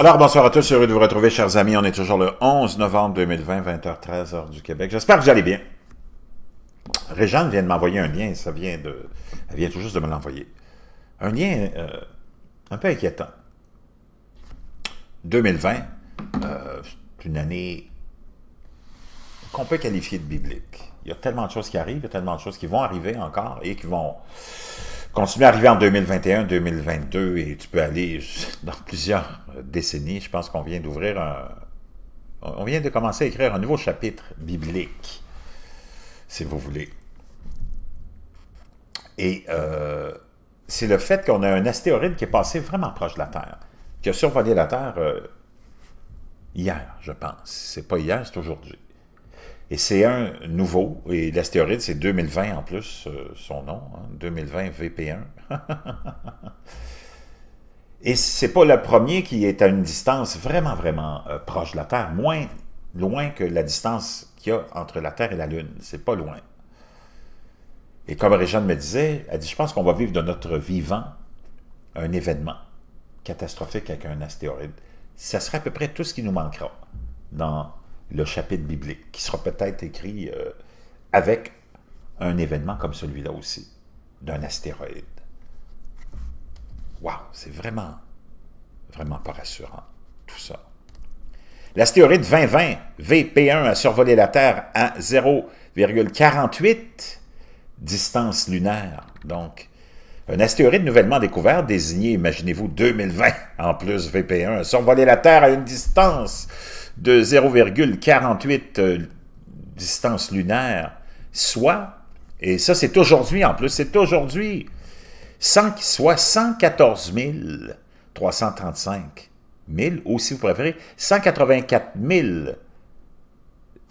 Alors, bonsoir à tous, heureux de vous retrouver, chers amis. On est toujours le 11 novembre 2020, 20h13, heure du Québec. J'espère que vous allez bien. Réjeanne vient de m'envoyer un lien, ça vient de... Elle vient tout juste de me l'envoyer. Un lien euh, un peu inquiétant. 2020, euh, c'est une année qu'on peut qualifier de biblique. Il y a tellement de choses qui arrivent, il y a tellement de choses qui vont arriver encore et qui vont Continue à arriver en 2021, 2022, et tu peux aller dans plusieurs euh, décennies, je pense qu'on vient d'ouvrir un... On vient de commencer à écrire un nouveau chapitre biblique, si vous voulez. Et euh, c'est le fait qu'on a un astéroïde qui est passé vraiment proche de la Terre, qui a survolé la Terre euh, hier, je pense. C'est pas hier, c'est aujourd'hui. Et c'est un nouveau, et l'astéroïde, c'est 2020 en plus, euh, son nom, 2020 hein, VP1. et c'est pas le premier qui est à une distance vraiment, vraiment euh, proche de la Terre, moins loin que la distance qu'il y a entre la Terre et la Lune. C'est pas loin. Et comme Réjeanne me disait, elle dit, je pense qu'on va vivre de notre vivant un événement catastrophique avec un astéroïde. Ça serait à peu près tout ce qui nous manquera dans le chapitre biblique, qui sera peut-être écrit euh, avec un événement comme celui-là aussi, d'un astéroïde. Waouh, c'est vraiment, vraiment pas rassurant, tout ça. L'astéroïde 2020 VP1 a survolé la Terre à 0,48 distance lunaire. Donc, un astéroïde nouvellement découvert, désigné, imaginez-vous, 2020 en plus VP1, a survolé la Terre à une distance de 0,48 euh, distance lunaire, soit, et ça c'est aujourd'hui en plus, c'est aujourd'hui, soit 114 335 000, ou si vous préférez, 184 000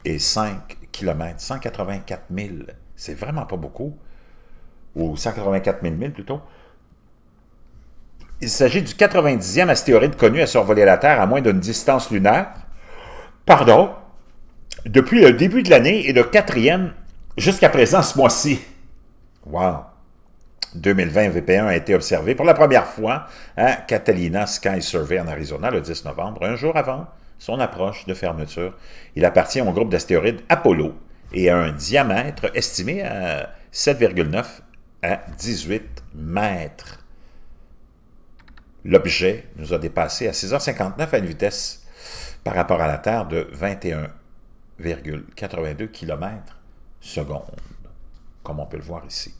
et 5 km, 184 000, c'est vraiment pas beaucoup, ou 184 000 plutôt. Il s'agit du 90e astéroïde connu à survoler la Terre à moins d'une distance lunaire, pardon, depuis le début de l'année et le quatrième jusqu'à présent ce mois-ci. Wow! 2020 VP1 a été observé pour la première fois à hein, Catalina Sky Survey en Arizona le 10 novembre, un jour avant son approche de fermeture. Il appartient au groupe d'astéroïdes Apollo et a un diamètre estimé à 7,9 à 18 mètres. L'objet nous a dépassé à 6h59 à une vitesse par rapport à la Terre de 21,82 km secondes, comme on peut le voir ici.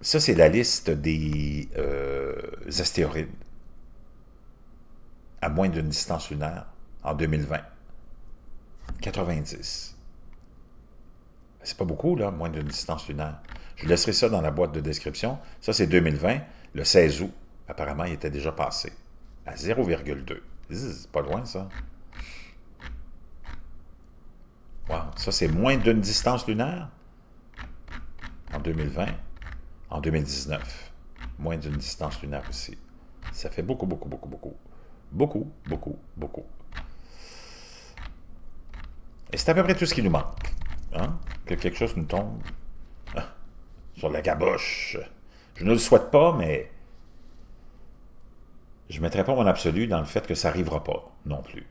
Ça, c'est la liste des euh, astéroïdes à moins d'une distance lunaire en 2020. 90. C'est pas beaucoup, là, moins d'une distance lunaire. Je laisserai ça dans la boîte de description. Ça, c'est 2020. Le 16 août, apparemment, il était déjà passé à 0,2. C'est pas loin, ça. Wow, ça, c'est moins d'une distance lunaire en 2020, en 2019. Moins d'une distance lunaire aussi. Ça fait beaucoup, beaucoup, beaucoup, beaucoup. Beaucoup, beaucoup, beaucoup. Et c'est à peu près tout ce qui nous manque. Hein? Que quelque chose nous tombe ah, sur la gaboche. Je ne le souhaite pas, mais je ne mettrai pas mon absolu dans le fait que ça n'arrivera pas non plus.